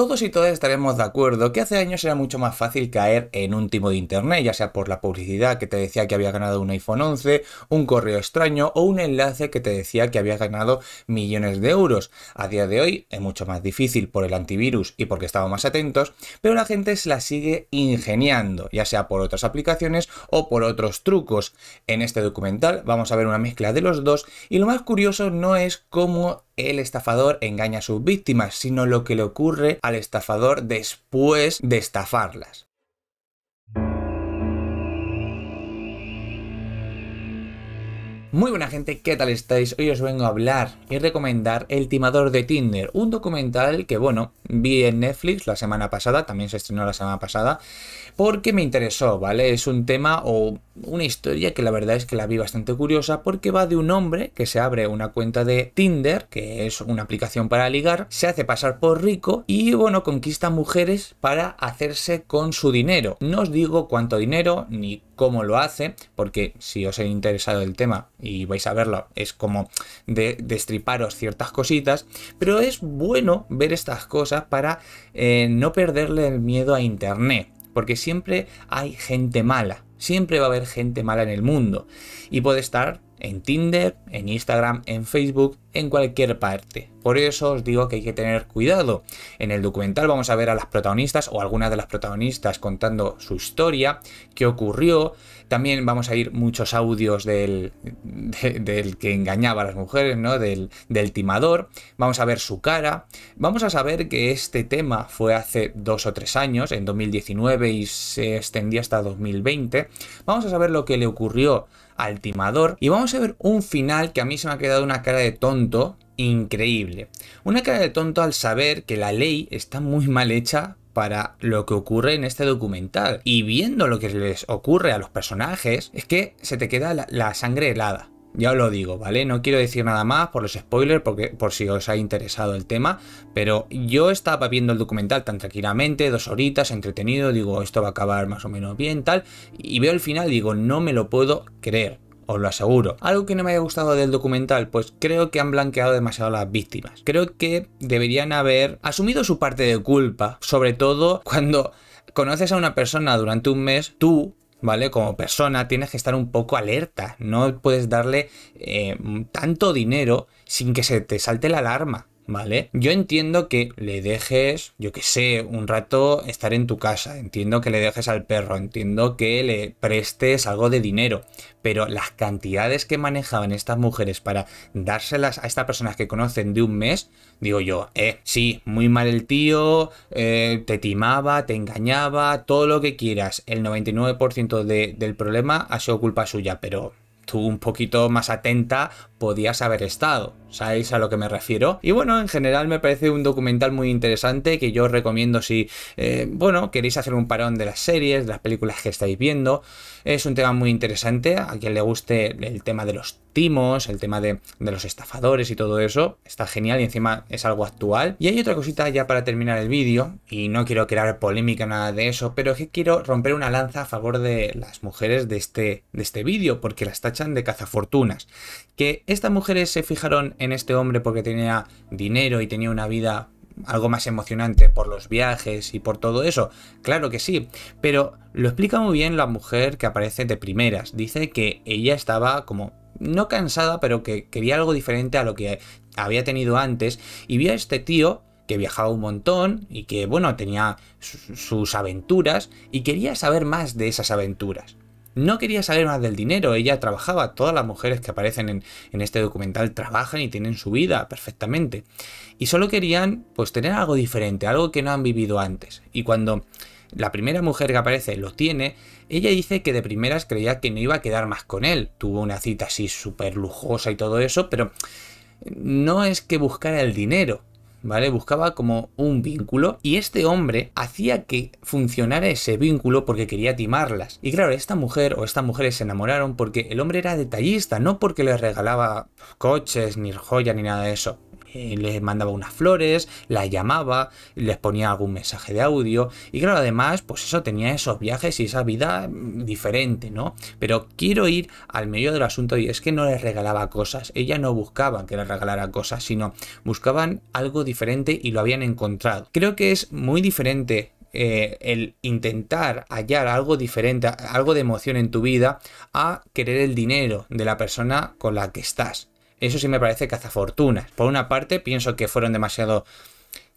Todos y todas estaremos de acuerdo que hace años era mucho más fácil caer en un timo de internet, ya sea por la publicidad que te decía que había ganado un iPhone 11, un correo extraño o un enlace que te decía que había ganado millones de euros. A día de hoy es mucho más difícil por el antivirus y porque estamos más atentos, pero la gente se la sigue ingeniando, ya sea por otras aplicaciones o por otros trucos. En este documental vamos a ver una mezcla de los dos y lo más curioso no es cómo el estafador engaña a sus víctimas, sino lo que le ocurre al estafador después de estafarlas. Muy buena gente, ¿qué tal estáis? Hoy os vengo a hablar y recomendar El timador de Tinder, un documental que, bueno, vi en Netflix la semana pasada, también se estrenó la semana pasada, porque me interesó, ¿vale? Es un tema o una historia que la verdad es que la vi bastante curiosa porque va de un hombre que se abre una cuenta de Tinder, que es una aplicación para ligar, se hace pasar por rico y bueno, conquista mujeres para hacerse con su dinero. No os digo cuánto dinero ni cómo lo hace, porque si os he interesado el tema y vais a verlo, es como de destriparos ciertas cositas, pero es bueno ver estas cosas para eh, no perderle el miedo a Internet, porque siempre hay gente mala Siempre va a haber gente mala en el mundo y puede estar en Tinder, en Instagram, en Facebook, en cualquier parte. Por eso os digo que hay que tener cuidado. En el documental vamos a ver a las protagonistas o algunas de las protagonistas contando su historia, qué ocurrió. También vamos a ir muchos audios del, del que engañaba a las mujeres, ¿no? Del, del timador. Vamos a ver su cara. Vamos a saber que este tema fue hace dos o tres años, en 2019 y se extendía hasta 2020. Vamos a saber lo que le ocurrió al timador y vamos a ver un final que a mí se me ha quedado una cara de tonto increíble. Una cara de tonto al saber que la ley está muy mal hecha para lo que ocurre en este documental. Y viendo lo que les ocurre a los personajes, es que se te queda la, la sangre helada. Ya os lo digo, ¿vale? No quiero decir nada más por los spoilers, porque, por si os ha interesado el tema, pero yo estaba viendo el documental tan tranquilamente, dos horitas, entretenido, digo, esto va a acabar más o menos bien, tal, y veo el final, digo, no me lo puedo creer os lo aseguro. Algo que no me haya gustado del documental, pues creo que han blanqueado demasiado las víctimas. Creo que deberían haber asumido su parte de culpa, sobre todo cuando conoces a una persona durante un mes, tú ¿vale? Como persona tienes que estar un poco alerta, no puedes darle eh, tanto dinero sin que se te salte la alarma. ¿vale? Yo entiendo que le dejes, yo que sé, un rato estar en tu casa, entiendo que le dejes al perro, entiendo que le prestes algo de dinero, pero las cantidades que manejaban estas mujeres para dárselas a estas personas que conocen de un mes, digo yo, eh, sí, muy mal el tío, eh, te timaba, te engañaba, todo lo que quieras, el 99% del problema ha sido culpa suya, pero un poquito más atenta podías haber estado. ¿Sabéis a lo que me refiero? Y bueno, en general me parece un documental muy interesante que yo os recomiendo si, eh, bueno, queréis hacer un parón de las series, de las películas que estáis viendo. Es un tema muy interesante. A quien le guste el tema de los timos, el tema de, los estafadores y todo eso, está genial y encima es algo actual. Y hay otra cosita ya para terminar el vídeo, y no quiero crear polémica nada de eso, pero es que quiero romper una lanza a favor de las mujeres de este, de este vídeo, porque las tachas de cazafortunas. Que estas mujeres se fijaron en este hombre porque tenía dinero y tenía una vida algo más emocionante por los viajes y por todo eso. Claro que sí, pero lo explica muy bien la mujer que aparece de primeras. Dice que ella estaba como no cansada, pero que quería algo diferente a lo que había tenido antes y vio a este tío que viajaba un montón y que bueno, tenía sus aventuras y quería saber más de esas aventuras no quería saber más del dinero, ella trabajaba, todas las mujeres que aparecen en, este documental trabajan y tienen su vida perfectamente. Y solo querían pues tener algo diferente, algo que no han vivido antes. Y cuando la primera mujer que aparece lo tiene, ella dice que de primeras creía que no iba a quedar más con él. Tuvo una cita así súper lujosa y todo eso, pero no es que buscara el dinero, ¿vale? Buscaba como un vínculo y este hombre hacía que funcionara ese vínculo porque quería timarlas. Y claro, esta mujer o estas mujeres se enamoraron porque el hombre era detallista, no porque le regalaba coches, ni joyas, ni nada de eso le eh, les mandaba unas flores, la llamaba, les ponía algún mensaje de audio. Y claro, además, pues eso tenía esos viajes y esa vida mm, diferente, ¿no? Pero quiero ir al medio del asunto y es que no les regalaba cosas. Ella no buscaba que les regalara cosas, sino buscaban algo diferente y lo habían encontrado. Creo que es muy diferente eh, el intentar hallar algo diferente, algo de emoción en tu vida, a querer el dinero de la persona con la que estás. Eso sí me parece cazafortunas. Por una parte, pienso que fueron demasiado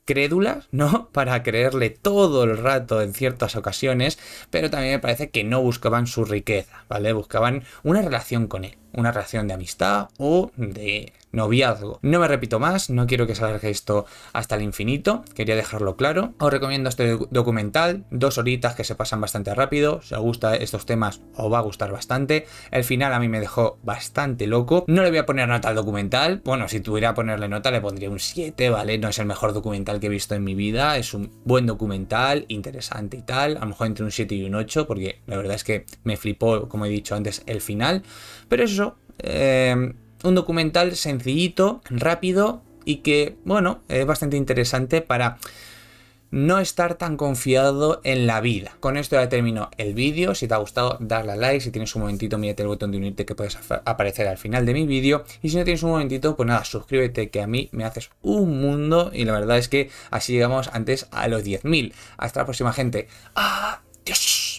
crédulas, ¿no? Para creerle todo el rato en ciertas ocasiones, pero también me parece que no buscaban su riqueza, ¿vale? Buscaban una relación con él una relación de amistad o de noviazgo. No me repito más, no quiero que salga esto hasta el infinito, quería dejarlo claro. Os recomiendo este documental, dos horitas que se pasan bastante rápido, si os gustan estos temas os va a gustar bastante. El final a mí me dejó bastante loco, no le voy a poner nota al documental, bueno, si tuviera que ponerle nota le pondría un 7, ¿vale? No es el mejor documental que he visto en mi vida, es un buen documental, interesante y tal, a lo mejor entre un 7 y un 8, porque la verdad es que me flipó, como he dicho antes, el final, pero eso es Em, un documental sencillito, rápido y que, bueno, es bastante interesante para no estar tan confiado en la vida. Con esto ya termino el vídeo. Si te ha gustado, darle a like. Si tienes un momentito, mírate el botón de unirte que puedes aparecer al final de mi vídeo. Y si no tienes un momentito, pues nada, suscríbete que a mí me haces un mundo. Y la verdad es que así llegamos antes a los 10.000. Hasta la próxima, gente. ¡Adiós!